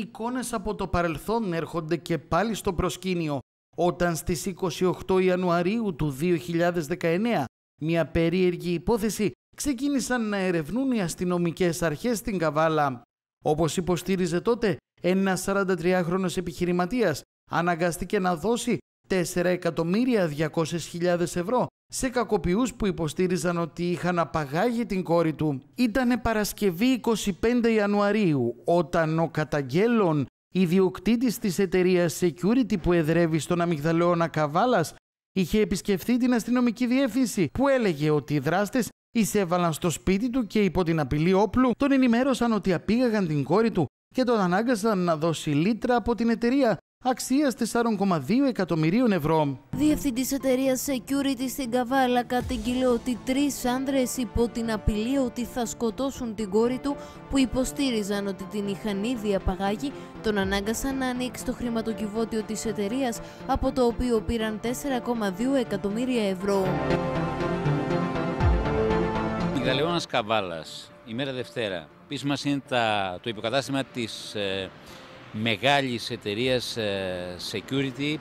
εικόνες από το παρελθόν έρχονται και πάλι στο προσκήνιο όταν στις 28 Ιανουαρίου του 2019 μια περίεργη υπόθεση ξεκίνησαν να ερευνούν οι αστυνομικές αρχές στην Καβάλα. Όπως υποστήριζε τότε, ένας 43χρονος επιχειρηματίας αναγκάστηκε να δώσει 4.200.000 ευρώ σε κακοποιούς που υποστήριζαν ότι είχαν απαγάγει την κόρη του. Ήτανε Παρασκευή 25 Ιανουαρίου όταν ο καταγγέλων ιδιοκτήτης της εταιρείας Security που εδρεύει στον Αμυγδαλαιόνα Καβάλας είχε επισκεφθεί την αστυνομική διεύθυνση που έλεγε ότι οι δράστες εισέβαλαν στο σπίτι του και υπό την απειλή όπλου τον ενημέρωσαν ότι απήγαγαν την κόρη του και τον ανάγκασαν να δώσει λίτρα από την εταιρεία ...αξίας 4,2 εκατομμυρίων ευρώ. Διευθυντής εταιρείας Security στην Καβάλα κατήγγειλε ότι τρεις άνδρες υπό την απειλή ότι θα σκοτώσουν την κόρη του που υποστήριζαν ότι την είχαν ήδη απαγάγει, τον ανάγκασαν να ανοίξει το χρηματοκιβώτιο της εταιρείας από το οποίο πήραν 4,2 εκατομμύρια ευρώ. Μιγδαλαιώνα Καβάλα, ημέρα Δευτέρα. Πίσω μα είναι τα, το υποκατάστημα της. Ε, μεγάλης εταιρείας ε, security,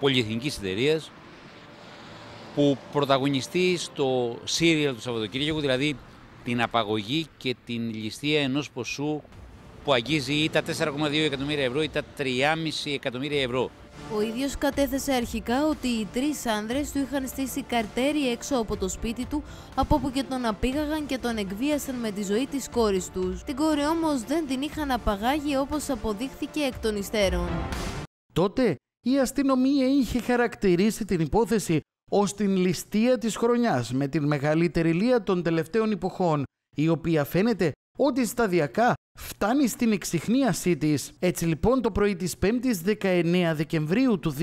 πολυεθνικής εταιρείας, που πρωταγωνιστεί στο σύριαλ του Σαββατοκύριακου, δηλαδή την απαγωγή και την ληστεία ενός ποσού που αγγίζει ή τα 4,2 εκατομμύρια ευρώ ή τα 3,5 εκατομμύρια ευρώ. Ο ίδιος κατέθεσε αρχικά ότι οι τρεις άνδρες του είχαν στήσει καρτέρι έξω από το σπίτι του, από όπου και τον απήγαγαν και τον εκβίασαν με τη ζωή της κόρης τους. Την κόρη όμως δεν την είχαν απαγάγει όπως αποδείχθηκε εκ των υστέρων. Τότε η αστυνομία είχε χαρακτηρίσει την υπόθεση ως την ληστεία της χρονιάς με την μεγαλύτερη λία των τελευταίων εποχών, η οποία φαίνεται ότι σταδιακά φτάνει στην εξυχνίασή της, Έτσι λοιπόν το πρωί της 5ης 19 Δεκεμβρίου του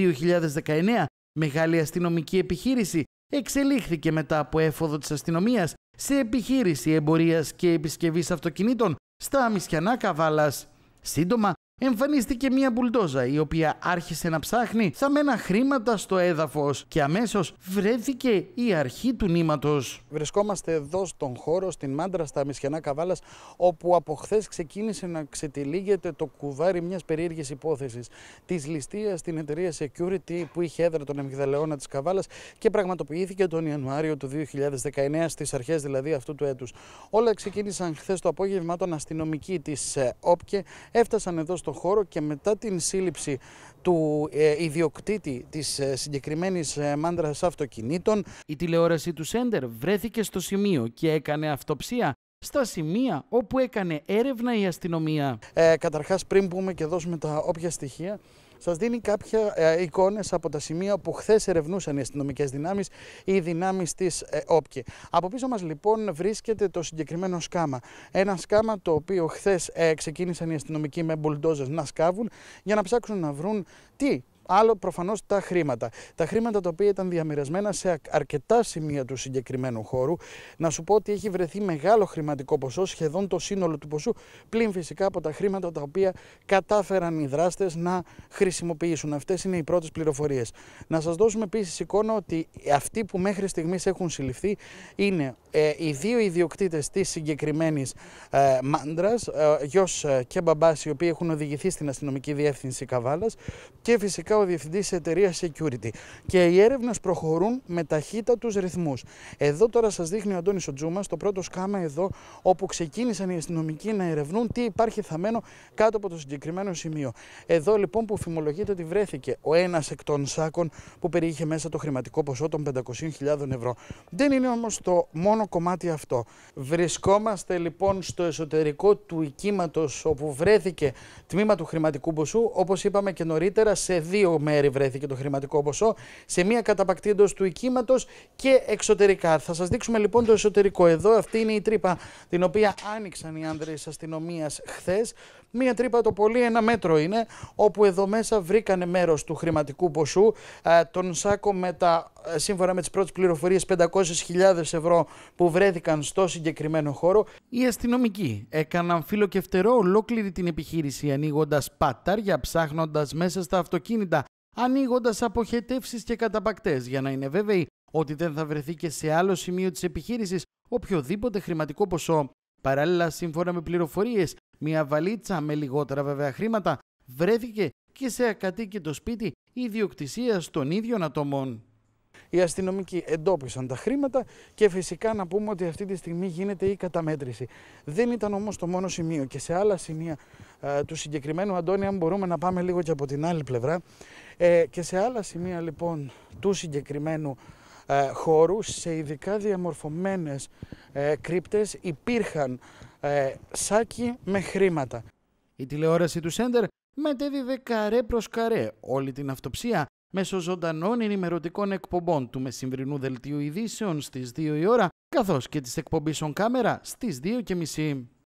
2019 μεγάλη αστυνομική επιχείρηση εξελίχθηκε μετά από έφοδο της αστυνομίας σε επιχείρηση εμπορίας και επισκευής αυτοκινήτων στα Αμισιανά Καβάλας. Σύντομα, Εμφανίστηκε μια μπουλντόζα η οποία άρχισε να ψάχνει σαμμένα χρήματα στο έδαφος και αμέσως βρέθηκε η αρχή του νήματος. Βρισκόμαστε εδώ στον χώρο, στην μάντρα στα Μισιανά Καβάλας, όπου από χθες ξεκίνησε να ξετυλίγεται το κουβάρι μιας περίεργης υπόθεσης της ληστείας στην εταιρεία Security που είχε έδρα τον Εμιγδαλεώνα της Καβάλας και πραγματοποιήθηκε τον Ιανουάριο του 2019, στις αρχές δηλαδή αυτού του έτους. Όλα ξεκίνησαν χθες το απόγευμα των αστυνομικοί της ε, ΟΠΚΕ έφτασαν εδώ στο χώρο και μετά την σύλληψη του ε, ιδιοκτήτη της ε, συγκεκριμένης ε, μάντρας αυτοκινήτων. Η τηλεόραση του Σέντερ βρέθηκε στο σημείο και έκανε αυτοψία στα σημεία όπου έκανε έρευνα η αστυνομία. Ε, καταρχάς πριν πούμε και δώσουμε τα όποια στοιχεία, Σας δίνει κάποια ε, εικόνες από τα σημεία που χθες ερευνούσαν οι αστυνομικές δυνάμεις ή οι δυνάμεις της ε, ΟΠΚΙ. Από πίσω μας λοιπόν βρίσκεται το συγκεκριμένο σκάμα. Ένα σκάμα το οποίο χθες ε, ξεκίνησαν οι αστυνομικοί με μπουλντόζες να σκάβουν για να ψάξουν να βρουν τι Άλλο προφανώς τα χρήματα. Τα χρήματα τα οποία ήταν διαμοιρασμένα σε αρκετά σημεία του συγκεκριμένου χώρου. Να σου πω ότι έχει βρεθεί μεγάλο χρηματικό ποσό, σχεδόν το σύνολο του ποσού, πλην φυσικά από τα χρήματα τα οποία κατάφεραν οι δράστες να χρησιμοποιήσουν. Αυτές είναι οι πρώτες πληροφορίες. Να σας δώσουμε επίσης εικόνα ότι αυτοί που μέχρι στιγμής έχουν συλληφθεί είναι ε, οι δύο ιδιοκτήτες της συγκεκριμένης ε, μάντρας, ε, ε, και μπαμπάς, οι οποίοι έχουν οδηγηθεί στην αστυνομική διεύθυνση Καβάλας και φυσικά ο διευθυντής της εταιρείας Security. Και οι έρευνες προχωρούν με ταχύτατου ρυθμούς. Εδώ τώρα σας δείχνει ο Αντώνης Οτζούμα, το πρώτο σκάμα εδώ, όπου ξεκίνησαν οι αστυνομικοί να ερευνούν τι υπάρχει θαμένο κάτω από το συγκεκριμένο σημείο. Εδώ λοιπόν που φημολογείται ότι βρέθηκε ο ένας εκ των σάκων που περιείχε μέσα το χρηματικό ποσό των 500.000 ευρώ. Δεν είναι όμως το μόνο κομμάτι αυτό. Βρισκόμαστε λοιπόν στο εσωτερικό του οικήματο όπου βρέθηκε τμήμα του χρηματικού ποσού, όπως είπαμε και νωρίτερα, σε δύο δύο μέρη βρέθηκε το χρηματικό ποσό, σε μία καταπακτή εντός του οικήματος και εξωτερικά. Θα σας δείξουμε λοιπόν το εσωτερικό εδώ. Αυτή είναι η τρύπα την οποία άνοιξαν οι άνδρες αστυνομίας χθες. Μία τρύπα το πολύ ένα μέτρο είναι, όπου εδώ μέσα βρήκανε μέρος του χρηματικού ποσού. Ε, τον Σάκο με τα, ε, σύμφωνα με τις πρώτες πληροφορίες, 500.000 ευρώ που βρέθηκαν στο συγκεκριμένο χώρο. Οι αστυνομικοί έκαναν φίλο και φτερό ολόκληρη την επιχείρηση, ανοίγοντας πατάρια, ψάχνοντας μέσα στα αυτοκίνητα, ανοίγοντας αποχετεύσεις και καταπακτές, για να είναι βέβαιοι ότι δεν θα βρεθεί και σε άλλο σημείο της επιχείρησης οποιοδήποτε χρηματικό ποσό. Παράλληλα, σύμφωνα με πληροφορίες, μια βαλίτσα με λιγότερα βέβαια χρήματα βρέθηκε και σε το σπίτι ιδιοκτησίας των ίδιων ατομών. Οι αστυνομικοί εντόπισαν τα χρήματα και φυσικά να πούμε ότι αυτή τη στιγμή γίνεται η καταμέτρηση. Δεν ήταν όμως το μόνο σημείο και σε άλλα σημεία ε, του συγκεκριμένου Αντώνη, αν μπορούμε να πάμε λίγο και από την άλλη πλευρά, ε, και σε άλλα σημεία λοιπόν του συγκεκριμένου ε, χώρου, σε ειδικά διαμορφωμένες ε, κρύπτες υπήρχαν ε, σάκι με χρήματα. Η τηλεόραση του Σέντερ μετέδιδε καρέ προς καρέ όλη την αυτοψία μέσω ζωντανών ενημερωτικών εκπομπών του μεσημβρινού δελτίου ειδήσεων στις 2 η ώρα καθώς και της εκπομπής on camera στις 2.30.